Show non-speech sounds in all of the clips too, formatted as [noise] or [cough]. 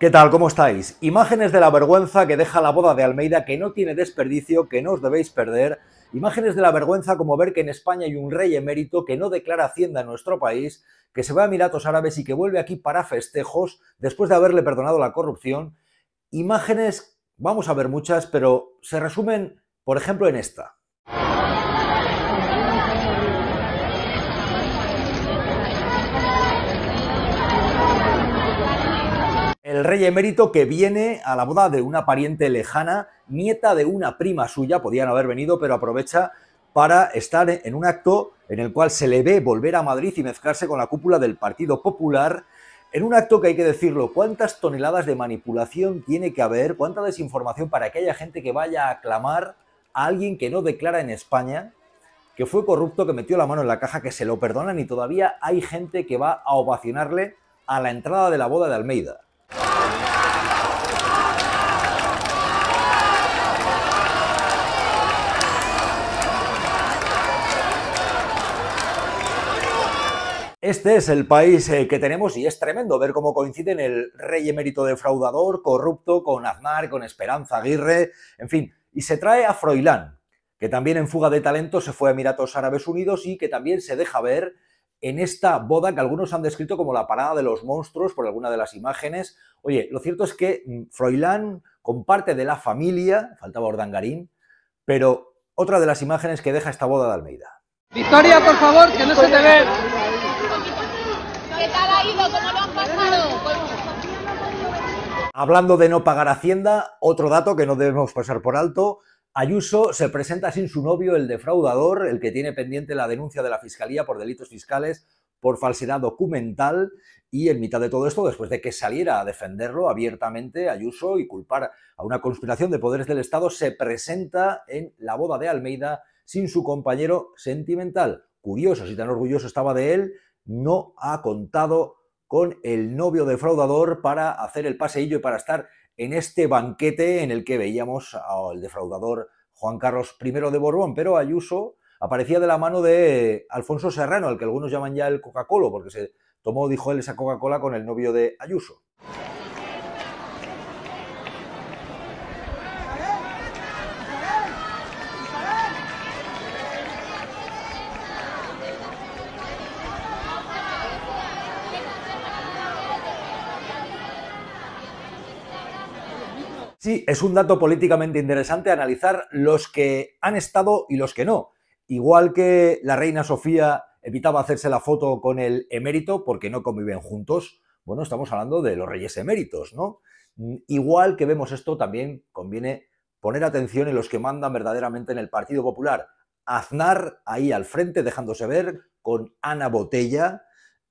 ¿Qué tal? ¿Cómo estáis? Imágenes de la vergüenza que deja la boda de Almeida, que no tiene desperdicio, que no os debéis perder. Imágenes de la vergüenza como ver que en España hay un rey emérito que no declara hacienda en nuestro país, que se va a Emiratos Árabes y que vuelve aquí para festejos después de haberle perdonado la corrupción. Imágenes, vamos a ver muchas, pero se resumen, por ejemplo, en esta. El rey emérito que viene a la boda de una pariente lejana, nieta de una prima suya, podían haber venido, pero aprovecha para estar en un acto en el cual se le ve volver a Madrid y mezclarse con la cúpula del Partido Popular, en un acto que hay que decirlo, cuántas toneladas de manipulación tiene que haber, cuánta desinformación para que haya gente que vaya a aclamar a alguien que no declara en España, que fue corrupto, que metió la mano en la caja, que se lo perdonan y todavía hay gente que va a ovacionarle a la entrada de la boda de Almeida. Este es el país eh, que tenemos y es tremendo ver cómo coinciden el rey emérito defraudador, corrupto, con Aznar, con Esperanza Aguirre, en fin. Y se trae a Froilán, que también en fuga de talento se fue a Emiratos Árabes Unidos y que también se deja ver en esta boda que algunos han descrito como la parada de los monstruos por alguna de las imágenes. Oye, lo cierto es que mm, Froilán comparte de la familia, faltaba Ordangarín, pero otra de las imágenes que deja esta boda de Almeida. Victoria, por favor, que no se te ve. Hablando de no pagar Hacienda, otro dato que no debemos pasar por alto. Ayuso se presenta sin su novio, el defraudador, el que tiene pendiente la denuncia de la Fiscalía por delitos fiscales por falsedad documental y en mitad de todo esto, después de que saliera a defenderlo abiertamente Ayuso y culpar a una conspiración de poderes del Estado, se presenta en la boda de Almeida sin su compañero sentimental. Curioso, si tan orgulloso estaba de él, no ha contado con el novio defraudador para hacer el paseillo y para estar en este banquete en el que veíamos al defraudador Juan Carlos I de Borbón, pero Ayuso aparecía de la mano de Alfonso Serrano, al que algunos llaman ya el Coca-Cola, porque se tomó, dijo él, esa Coca-Cola con el novio de Ayuso. Sí, es un dato políticamente interesante analizar los que han estado y los que no. Igual que la reina Sofía evitaba hacerse la foto con el emérito porque no conviven juntos, bueno, estamos hablando de los reyes eméritos, ¿no? Mm, igual que vemos esto, también conviene poner atención en los que mandan verdaderamente en el Partido Popular. Aznar ahí al frente dejándose ver con Ana Botella,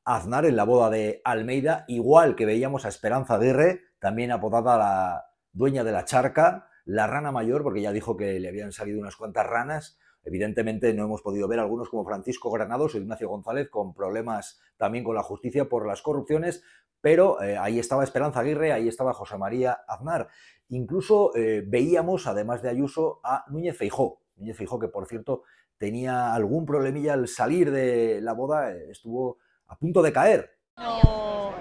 Aznar en la boda de Almeida, igual que veíamos a Esperanza Aguirre, también apodada la dueña de la charca, la rana mayor, porque ya dijo que le habían salido unas cuantas ranas. Evidentemente no hemos podido ver algunos como Francisco Granados o Ignacio González con problemas también con la justicia por las corrupciones, pero eh, ahí estaba Esperanza Aguirre, ahí estaba José María Aznar. Incluso eh, veíamos, además de Ayuso, a Núñez Feijó. Núñez Feijó, que por cierto tenía algún problemilla al salir de la boda, eh, estuvo a punto de caer. No.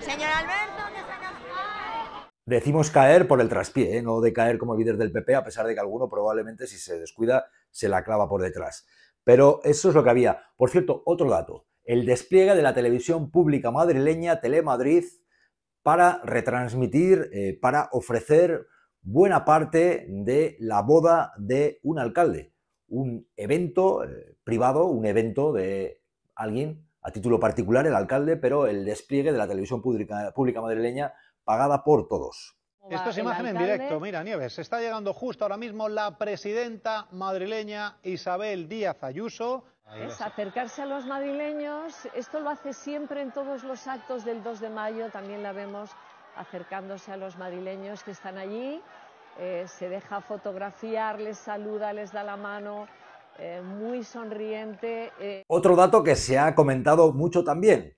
Señor Alberto Decimos caer por el traspié, ¿eh? no de caer como líder del PP, a pesar de que alguno probablemente, si se descuida, se la clava por detrás. Pero eso es lo que había. Por cierto, otro dato. El despliegue de la televisión pública madrileña, Telemadrid, para retransmitir, eh, para ofrecer buena parte de la boda de un alcalde. Un evento eh, privado, un evento de alguien a título particular, el alcalde, pero el despliegue de la televisión pública madrileña pagada por todos. Esto es imagen en directo. Mira, Nieves, está llegando justo ahora mismo la presidenta madrileña Isabel Díaz Ayuso. Es acercarse a los madrileños. Esto lo hace siempre en todos los actos del 2 de mayo. También la vemos acercándose a los madrileños que están allí. Eh, se deja fotografiar, les saluda, les da la mano. Eh, muy sonriente. Eh. Otro dato que se ha comentado mucho también.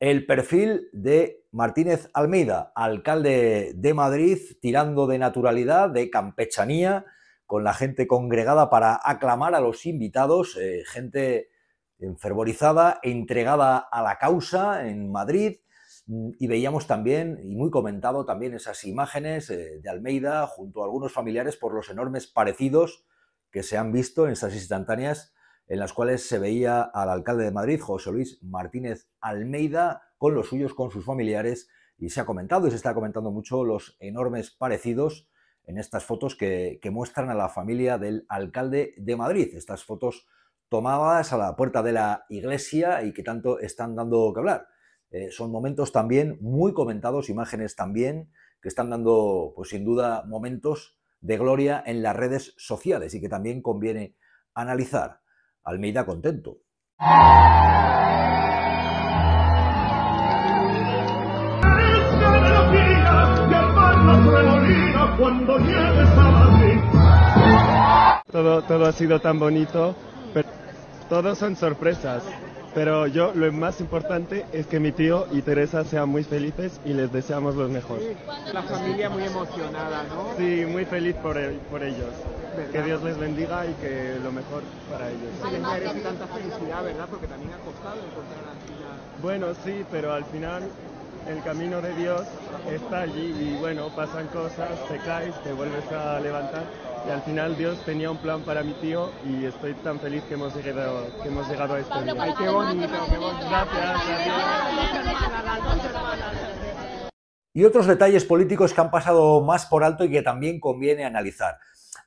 El perfil de Martínez Almeida, alcalde de Madrid, tirando de naturalidad, de campechanía, con la gente congregada para aclamar a los invitados, eh, gente enfervorizada, entregada a la causa en Madrid. Mm, y veíamos también, y muy comentado también, esas imágenes eh, de Almeida junto a algunos familiares por los enormes parecidos que se han visto en esas instantáneas en las cuales se veía al alcalde de Madrid, José Luis Martínez Almeida, con los suyos, con sus familiares, y se ha comentado y se está comentando mucho los enormes parecidos en estas fotos que, muestran a la familia del alcalde de Madrid. Estas fotos tomadas a la puerta de la iglesia y que tanto están dando que hablar. Eh, son momentos también muy comentados, imágenes también, que están dando, pues sin duda, momentos de gloria en las redes sociales y que también conviene analizar. Almeida contento. Todo, todo ha sido tan bonito, pero todos son sorpresas. Pero yo lo más importante es que mi tío y Teresa sean muy felices y les deseamos lo mejor. La familia muy emocionada, ¿no? Sí, muy feliz por, por ellos. Que Dios les bendiga y que lo mejor para ellos. tanta felicidad, ¿verdad? Porque también ha costado encontrar al final. Bueno, sí, pero al final el camino de Dios está allí y bueno, pasan cosas, te caes, te vuelves a levantar y al final Dios tenía un plan para mi tío y estoy tan feliz que hemos llegado, que hemos llegado a este Ay, qué bonito, gracias. Y otros detalles políticos que han pasado más por alto y que también conviene analizar.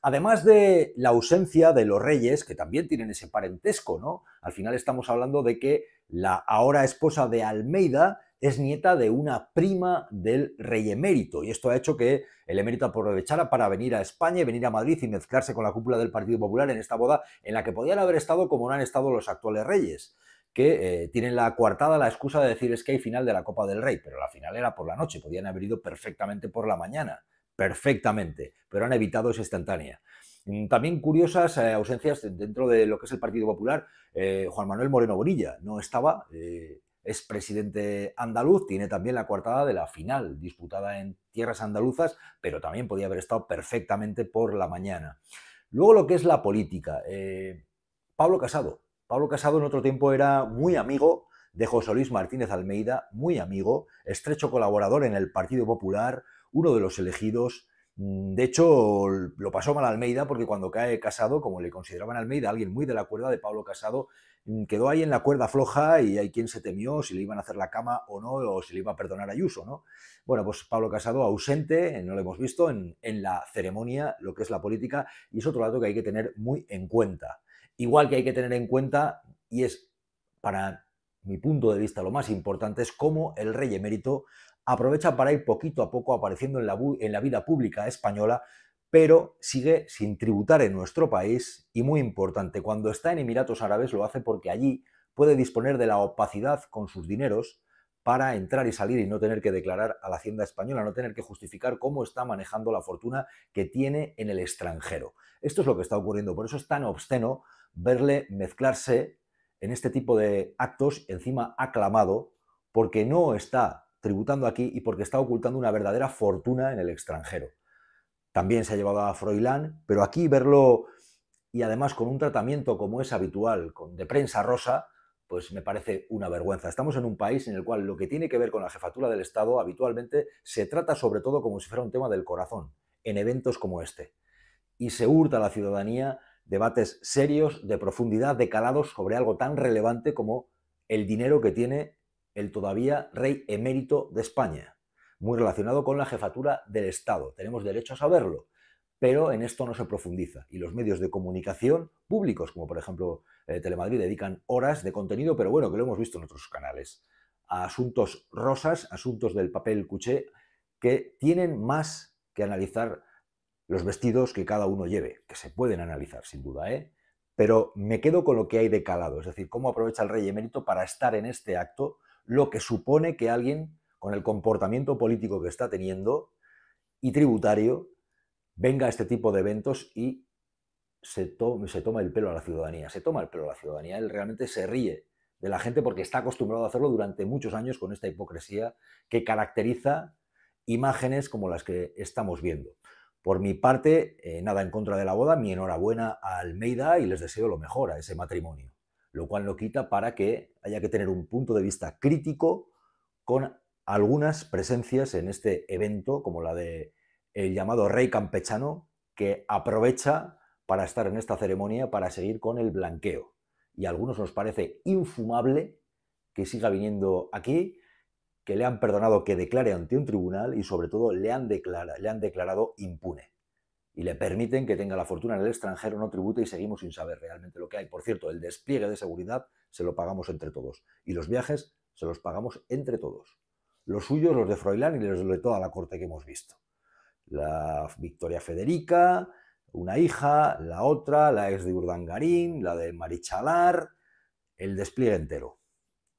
Además de la ausencia de los reyes, que también tienen ese parentesco, ¿no? Al final estamos hablando de que la ahora esposa de Almeida es nieta de una prima del rey emérito. Y esto ha hecho que el emérito aprovechara para venir a España, venir a Madrid y mezclarse con la cúpula del Partido Popular en esta boda en la que podían haber estado como no han estado los actuales reyes, que eh, tienen la coartada, la excusa de decir es que hay final de la Copa del Rey, pero la final era por la noche, podían haber ido perfectamente por la mañana perfectamente, pero han evitado esa instantánea. Mm, también curiosas eh, ausencias dentro de lo que es el Partido Popular. Eh, Juan Manuel Moreno Bonilla no estaba, eh, es presidente andaluz, tiene también la coartada de la final disputada en tierras andaluzas, pero también podía haber estado perfectamente por la mañana. Luego lo que es la política. Eh, Pablo Casado. Pablo Casado en otro tiempo era muy amigo de José Luis Martínez Almeida, muy amigo, estrecho colaborador en el Partido Popular, uno de los elegidos. Mm, de hecho, lo pasó mal Almeida porque cuando cae Casado, como le consideraban Almeida, alguien muy de la cuerda de Pablo Casado, mm, quedó ahí en la cuerda floja y hay quien se temió si le iban a hacer la cama o no, o si le iba a perdonar a Ayuso, ¿no? Bueno, pues Pablo Casado ausente, no lo hemos visto en, en la ceremonia, lo que es la política, y es otro dato que hay que tener muy en cuenta. Igual que hay que tener en cuenta, y es para mi punto de vista lo más importante, es cómo el rey emérito aprovecha para ir poquito a poco apareciendo en la, vida pública española, pero sigue sin tributar en nuestro país y muy importante, cuando está en Emiratos Árabes lo hace porque allí puede disponer de la opacidad con sus dineros para entrar y salir y no tener que declarar a la Hacienda española, no tener que justificar cómo está manejando la fortuna que tiene en el extranjero. Esto es lo que está ocurriendo, por eso es tan obsceno verle mezclarse en este tipo de actos, encima aclamado, porque no está tributando aquí y porque está ocultando una verdadera fortuna en el extranjero. También se ha llevado a Froilán, pero aquí verlo y además con un tratamiento como es habitual, con, de prensa rosa, pues me parece una vergüenza. Estamos en un país en el cual lo que tiene que ver con la jefatura del Estado habitualmente se trata sobre todo como si fuera un tema del corazón, en eventos como este. Y se hurta a la ciudadanía debates serios, de profundidad, de sobre algo tan relevante como el dinero que tiene el todavía rey emérito de España, muy relacionado con la jefatura del Estado. Tenemos derecho a saberlo, pero en esto no se profundiza. Y los medios de comunicación públicos, como por ejemplo eh, Telemadrid, dedican horas de contenido, pero bueno, que lo hemos visto en otros canales, a asuntos rosas, asuntos del papel cuché, que tienen más que analizar los vestidos que cada uno lleve, que se pueden analizar sin duda, ¿eh? pero me quedo con lo que hay de calado, es decir, cómo aprovecha el rey emérito para estar en este acto lo que supone que alguien con el comportamiento político que está teniendo y tributario venga a este tipo de eventos y se, se toma el pelo a la ciudadanía, se toma el pelo a la ciudadanía, él realmente se ríe de la gente porque está acostumbrado a hacerlo durante muchos años con esta hipocresía que caracteriza imágenes como las que estamos viendo. Por mi parte, eh, nada en contra de la boda, mi enhorabuena a Almeida y les deseo lo mejor a ese matrimonio lo cual no quita para que haya que tener un punto de vista crítico con algunas presencias en este evento, como la de el llamado rey campechano, que aprovecha para estar en esta ceremonia para seguir con el blanqueo. Y a algunos nos parece infumable que siga viniendo aquí, que le han perdonado que declare ante un tribunal y sobre todo le han, le han declarado impune y le permiten que tenga la fortuna en el extranjero, no tribute y seguimos sin saber realmente lo que hay. Por cierto, el despliegue de seguridad se lo pagamos entre todos y los viajes se los pagamos entre todos. Los suyos, los de Froilán y los de toda la corte que hemos visto. La Victoria Federica, una hija, la otra, la ex de Urdangarín, la de Marichalar, el despliegue entero.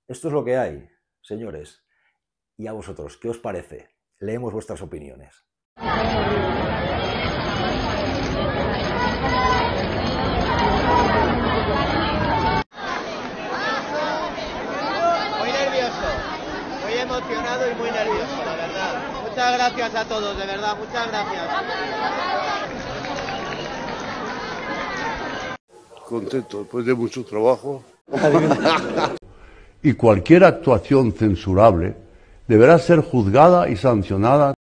Esto es lo que hay, señores. ¿Y a vosotros qué os parece? Leemos vuestras opiniones. emocionado y muy nervioso, la verdad. Muchas gracias a todos, de verdad, muchas gracias. Contento, después de mucho trabajo. [laughs] y cualquier actuación censurable deberá ser juzgada y sancionada